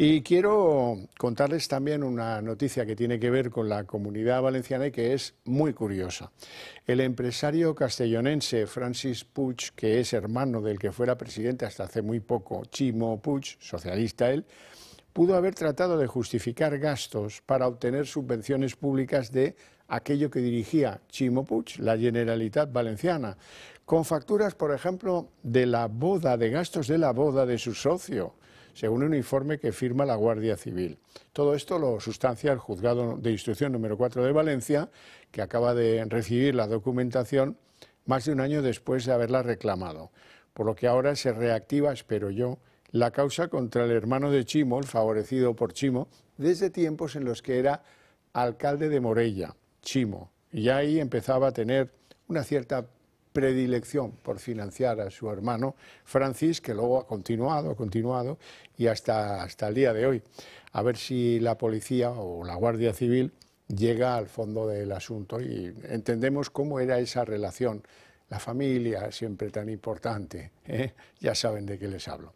Y quiero contarles también una noticia que tiene que ver con la comunidad valenciana y que es muy curiosa. El empresario castellonense Francis Puig, que es hermano del que fuera presidente hasta hace muy poco, Chimo Puig, socialista él, pudo haber tratado de justificar gastos para obtener subvenciones públicas de aquello que dirigía Chimo Puig, la Generalitat Valenciana, con facturas, por ejemplo, de la boda, de gastos de la boda de su socio según un informe que firma la Guardia Civil. Todo esto lo sustancia el juzgado de instrucción número 4 de Valencia, que acaba de recibir la documentación más de un año después de haberla reclamado, por lo que ahora se reactiva, espero yo, la causa contra el hermano de Chimo, el favorecido por Chimo, desde tiempos en los que era alcalde de Morella, Chimo, y ahí empezaba a tener una cierta predilección por financiar a su hermano Francis, que luego ha continuado, ha continuado y hasta, el día de hoy. A ver si la policía o la Guardia Civil llega al fondo del asunto y entendemos cómo era esa relación. La familia siempre tan importante, ¿eh? ya saben de qué les hablo.